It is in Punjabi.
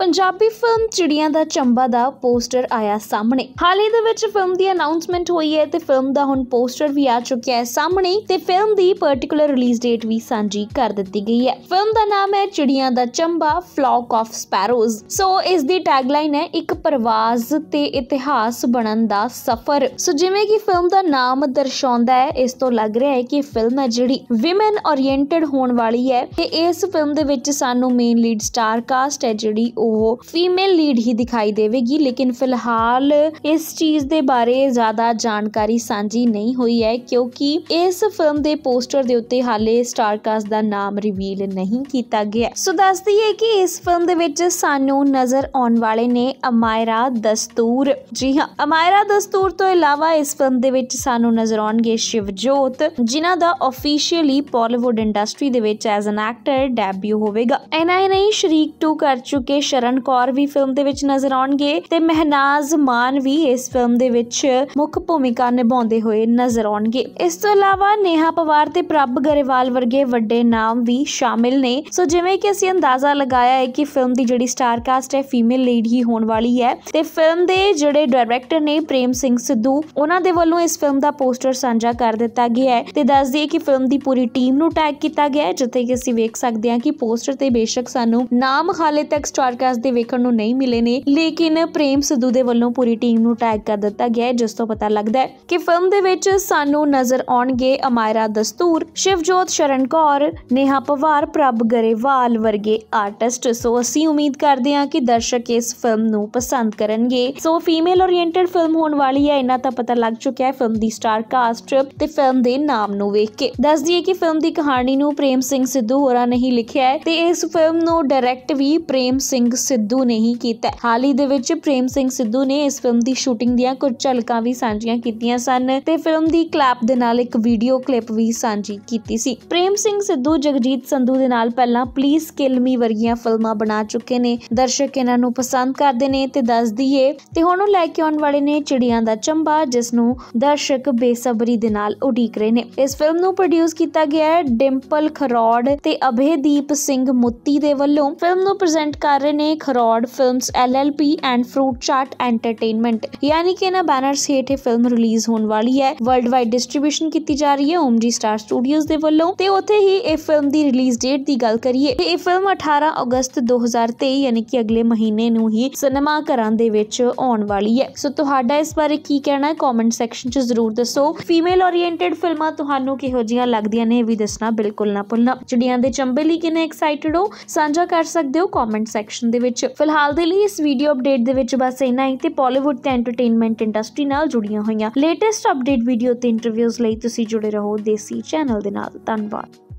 ਪੰਜਾਬੀ ਫਿਲਮ ਚਿੜੀਆਂ ਦਾ ਚੰਬਾ ਦਾ ਪੋਸਟਰ ਆਇਆ ਸਾਹਮਣੇ ਹਾਲ ਹੀ ਦੇ ਵਿੱਚ ਫਿਲਮ ਦੀ ਅਨਾਉਂਸਮੈਂਟ ਹੋਈ ਹੈ ਤੇ ਫਿਲਮ ਦਾ ਹੁਣ ਪੋਸਟਰ ਵੀ ਆ ਚੁੱਕਿਆ ਹੈ ਸਾਹਮਣੇ ਤੇ ਫਿਲਮ ਦੀ ਪਾਰਟਿਕੂਲਰ ਰਿਲੀਜ਼ ਡੇਟ ਵੀ ਸਾਂਝੀ ਕਰ ਦਿੱਤੀ ਗਈ ਹੈ ਫਿਲਮ ਦਾ ਨਾਮ ਹੈ Chidiyan Da Chamba flock of sparrows so ਇਸ ਦੀ ਟੈਗਲਾਈਨ ਹੈ ਇੱਕ ਪਰਵਾਜ਼ ਤੇ ਇਤਿਹਾਸ ਬਣਨ ਦਾ ਸਫ਼ਰ ਸੋ ਜਿਵੇਂ ਕਿ ਫਿਲਮ ਦਾ ਨਾਮ ਦਰਸਾਉਂਦਾ ਹੈ ਇਸ ਤੋਂ ਲੱਗ ਰਿਹਾ ਹੈ ਕਿ ਫਿਲਮ ਹੈ ਜਿਹੜੀ ਔਮਨ ਓਰੀਐਂਟਡ ਹੋਣ ਵਾਲੀ ਹੈ ਤੇ ਇਸ ਫਿਲਮ ਦੇ ਵਿੱਚ ਸਾਨੂੰ ਮੇਨ ਲੀਡ ਸਟਾਰ ਕਾਸਟ ਹੈ ਜਿਹੜੀ ਉਹ ਉਹ ਫੀਮੇਲ ਲੀਡ ਹੀ ਦਿਖਾਈ ਦੇਵੇਗੀ ਲੇਕਿਨ ਫਿਲਹਾਲ ਇਸ ਚੀਜ਼ ਦੇ ਬਾਰੇ ਜ਼ਿਆਦਾ ਜਾਣਕਾਰੀ ਸਾਂਝੀ ਨਹੀਂ ਹੋਈ ਹੈ ਕਿਉਂਕਿ ਇਸ ਫਿਲਮ ਦੇ ਪੋਸਟਰ ਦੇ ਉੱਤੇ ਹਾਲੇ ਸਟਾਰ ਕਾਸਟ ਦਾ ਨਾਮ ਰਿਵੀਲ ਨਹੀਂ ਕੀਤਾ ਗਿਆ ਸੋ ਦੱਸ ਦਈਏ ਕਿ ਇਸ ਫਿਲਮ ਦੇ ਵਿੱਚ ਸਾਨੂੰ ਨਜ਼ਰ ਆਉਣ ਵਾਲੇ ਨੇ ਅਮਾਇਰਾ ਦਸਤੂਰ ਜੀ ਹਾਂ ਅਮਾਇਰਾ ਦਸਤੂਰ ਤੋਂ ਇਲਾਵਾ ਇਸ ਫਿਲਮ ਦੇ ਵਿੱਚ ਸਾਨੂੰ ਨਜ਼ਰ ਆਉਣਗੇ ਸ਼ਿਵਜੋਤ ਜਿਨ੍ਹਾਂ ਦਾ ਆਫੀਸ਼ੀਅਲੀ ਪੋਲੀਵੁੱਡ ਇੰਡਸਟਰੀ ਦੇ ਵਿੱਚ ਐਜ਼ ਐਨ ਐਕਟਰ ਡੈਬਿਊ ਹੋਵੇਗਾ ਐਨਆਈ ਨਹੀਂ ਸ਼ਰੀਕ 2 ਕਰ ਚੁੱਕੇ ਕਰਨ ਕੌਰ ਵੀ ਫਿਲਮ ਦੇ ਵਿੱਚ ਨਜ਼ਰ ਆਉਣਗੇ ਤੇ ਮਹਿਨਾਜ਼ ਮਾਨ ਵੀ ਇਸ ਫਿਲਮ ਦੇ ਵਿੱਚ ਮੁੱਖ ਭੂਮਿਕਾ ਨਿਭਾਉਂਦੇ ਹੋਏ ਨਜ਼ਰ ਆਉਣਗੇ ਇਸ ਤੋਂ ਇਲਾਵਾ ਨੇਹਾ ਪਵਾਰ ਤੇ ਪ੍ਰਭ ਗਰੇਵਾਲ ਵਰਗੇ ਵੱਡੇ ਨਾਮ ਵੀ ਸ਼ਾਮਿਲ ਨੇ ਸੋ ਜਿਵੇਂ ਕਿ ਅਸੀਂ ਅੰਦਾਜ਼ਾ ਲਗਾਇਆ ਹੈ ਕਿ ਫਿਲਮ ਦੀ ਜਿਹੜੀ ਸਟਾਰ ਕਾਸਟ ਹੈ ਫੀਮੇਲ ਲੀਡ ਹੀ ਹੋਣ ਵਾਲੀ ਹੈ ਤੇ ਫਿਲਮ ਦੇ ਜਿਹੜੇ ਡਾਇਰੈਕਟਰ ਨੇ ਪ੍ਰੇਮ ਸਿੰਘ ਸਿੱਧੂ ਉਹਨਾਂ ਦੇ ਵੱਲੋਂ ਇਸ ਫਿਲਮ ਦਾ ਪੋਸਟਰ ਸਾਂਝਾ ਕਰ ਦਿੱਤਾ ਗਿਆ ਹੈ ਤੇ ਦੱਸ ਦਈਏ ਕਿ ਫਿਲਮ ਦੀ ਪੂਰੀ ਟੀਮ ਨੂੰ ਟੈਗ ਕੀਤਾ ਗਿਆ ਹੈ ਜਿੱਥੇ ਕਿ ਅਸੀਂ ਵੇਖ ਸਕਦੇ ਹਾਂ ਕਿ ਪੋਸਟਰ ਤੇ ਬੇਸ਼ੱਕ ਸਾਨੂੰ ਨਾਮ ਹਾਲੇ ਤੱਕ ਸਟਾਰ ਦੇ ਵੇਖਣ ਨੂੰ ਨਹੀਂ ਮਿਲੇ ਨੇ ਲੇਕਿਨ ਪ੍ਰੇਮ ਸਿੱਧੂ ਦੇ ਵੱਲੋਂ ਪੂਰੀ ਟੀਮ ਨੂੰ ਟੈਗ ਕਰ ਦਿੱਤਾ ਗਿਆ ਹੈ ਜਿਸ ਤੋਂ ਪਤਾ ਲੱਗਦਾ ਹੈ ਕਿ ਫਿਲਮ ਦੇ ਵਿੱਚ ਸਾਨੂੰ ਨਜ਼ਰ ਆਉਣਗੇ ਅਮਾਇਰਾ ਦਸਤੂਰ ਸ਼ਿਵਜੋਤ ਸ਼ਰਨ ਕੌਰ ਨੇਹਾ ਪਵਾਰ ਪ੍ਰਭ ਗਰੇਵਾਲ ਵਰਗੇ ਆਰਟਿਸਟ ਸੋ ਅਸੀਂ ਉਮੀਦ ਕਰਦੇ ਹਾਂ ਕਿ ਦਰਸ਼ਕ ਇਸ ਫਿਲਮ ਨੂੰ ਪਸੰਦ ਕਰਨਗੇ ਸੋ ਫੀਮੇਲ ਓਰੀਐਂਟਡ ਫਿਲਮ ਹੋਣ ਵਾਲੀ ਹੈ ਇਹਨਾਂ ਤਾਂ ਪਤਾ ਲੱਗ ਚੁੱਕਿਆ ਹੈ ਫਿਲਮ ਦੀ ਸਟਾਰ ਕਾਸਟ ਤੇ ਫਿਲਮ ਦੇ ਨਾਮ ਨੂੰ ਵੇਖ ਕੇ ਦੱਸ ਦਈਏ ਕਿ ਫਿਲਮ ਦੀ ਕਹਾਣੀ ਨੂੰ ਪ੍ਰੇਮ ਸਿੰਘ ਸਿੱਧੂ ਹੋਰਾਂ ਨੇ ਹੀ ਲਿਖਿਆ ਹੈ ਤੇ ਇਸ ਫਿਲਮ ਨੂੰ ਡਾਇਰੈਕਟ ਵੀ ਪ੍ਰੇਮ ਸਿੰਘ ਸਿੱਧੂ ਨੇ ਹੀ ਕੀਤਾ ਹਾਲ ਹੀ ਦੇ ਵਿੱਚ ਪ੍ਰੇਮ ਸਿੰਘ ਸਿੱਧੂ ਨੇ ਇਸ ਫਿਲਮ ਦੀ ਸ਼ੂਟਿੰਗ ਦੀਆਂ ਕੁਝ ਝਲਕਾਂ ਵੀ ਸਾਂਝੀਆਂ ਕੀਤੀਆਂ ਸਨ ਤੇ ਫਿਲਮ ਦੀ ਕਲਾਪ ਦੇ ਨਾਲ ਇੱਕ ਵੀਡੀਓ ਕਲਿੱਪ ਵੀ ਸਾਂਝੀ ਕੀਤੀ ਸੀ ਪ੍ਰੇਮ ਸਿੰਘ ਸਿੱਧੂ ਜਗਜੀਤ ਸੰਧੂ ਦੇ ਨਾਲ ਪਹਿਲਾਂ ਪਲੀਜ਼ ਕਿਲ ਮੀ ਵਰਗੀਆਂ ਫਿਲਮਾਂ ਬਣਾ ਚੁੱਕੇ ਨੇ ਦਰਸ਼ਕ ਇਹਨਾਂ ਨੂੰ ਪਸੰਦ ਕਰਦੇ ਨੇ ਤੇ ਦੱਸ ਦਈਏ ਤੇ ਹੁਣ ਉਹ ਲੈ ਕੇ ਆਉਣ ਵਾਲੇ ਨੇ ਚਿੜੀਆਂ ਦਾ ਚੰਬਾ ਜਿਸ ਨੂੰ ਦਰਸ਼ਕ ਬੇਸਬਰੀ ਦੇ ਨਾਲ ਉਡੀਕ ਰਹੇ ਨੇ ਇਸ ਫਿਲਮ ਨੂੰ ਪ੍ਰੋਡਿਊਸ ਕੀਤਾ ਗਿਆ ਹੈ ਡਿੰਪਲ ਖਰੋੜ ਤੇ ਅਭੇਦੀਪ ਸਿੰਘ ਮੁੱਤੀ ਦੇ ਵੱਲੋਂ ਫਿਲਮ ਨੂੰ ਪ੍ਰੈਜ਼ੈਂਟ ਕਰ ਰਹੇ ने L Films LLP and Fruit Chaat Entertainment ਯਾਨੀ ਕਿ इन्होंने ਬੈਨਰਸ हेठ ਫਿਲਮ ਰਿਲੀਜ਼ ਹੋਣ ਵਾਲੀ ਹੈ ਵਰਲਡ ਵਾਈਡ ਡਿਸਟ੍ਰੀਬਿਊਸ਼ਨ ਕੀਤੀ ਜਾ ਰਹੀ ਹੈ ਓਮਜੀ ਸਟਾਰ ਸਟੂਡੀਓਜ਼ ਦੇ ਵੱਲੋਂ ਤੇ ਉੱਥੇ ਹੀ ਇਹ ਫਿਲਮ ਦੀ ਰਿਲੀਜ਼ ਡੇਟ ਦੀ ਗੱਲ ਕਰੀਏ ਇਹ ਫਿਲਮ 18 ਅਗਸਤ 2023 ਯਾਨੀ ਕਿ ਅਗਲੇ ਮਹੀਨੇ ਨੂੰ ਹੀ ਸਿਨੇਮਾ ਘਰਾਂ ਦੇ ਵਿੱਚ ਆਉਣ ਵਾਲੀ ਹੈ ਸੋ ਤੁਹਾਡਾ ਇਸ ਬਾਰੇ ਕੀ ਕਹਿਣਾ ਹੈ ਕਮੈਂਟ ਸੈਕਸ਼ਨ 'ਚ ਜ਼ਰੂਰ ਦੱਸੋ ਫੀਮੇਲ ਓਰੀਐਂਟਡ ਫਿਲਮਾਂ ਤੁਹਾਨੂੰ ਕਿਹੋ ਜੀਆਂ ਲੱਗਦੀਆਂ ਨੇ ਇਹ ਵੀ ਦੱਸਣਾ ਬਿਲਕੁਲ ਨਾ ਭੁੱਲਣਾ ਚਿੜੀਆਂ ਦੇ ਚੰਬੇ ਲਈ ਕਿੰਨੇ ਐਕਸਾਈਟਿਡ ਹੋ ਸਾਂਝਾ ਕਰ ਸਕਦੇ ਹੋ ਕਮੈਂਟ ਸੈਕਸ਼ਨ ਦੇ ਵਿੱਚ ਫਿਲਹਾਲ ਦੇ ਲਈ ਇਸ ਵੀਡੀਓ ਅਪਡੇਟ ਦੇ ਵਿੱਚ ਬਸ ਇੰਨਾ ਹੀ ਤੇ ਪੋਲੀਵੁੱਡ ਤੇ ਐਂਟਰਟੇਨਮੈਂਟ ਇੰਡਸਟਰੀ ਨਾਲ ਜੁੜੀਆਂ ਹੋਈਆਂ ਲੇਟੈਸਟ ਅਪਡੇਟ ਵੀਡੀਓ ਤੇ ਇੰਟਰਵਿਊਜ਼ ਲਈ ਤੁਸੀਂ ਜੁੜੇ ਰਹੋ ਦੇਸੀ ਚੈਨਲ ਦੇ ਨਾਲ ਧੰਨਵਾਦ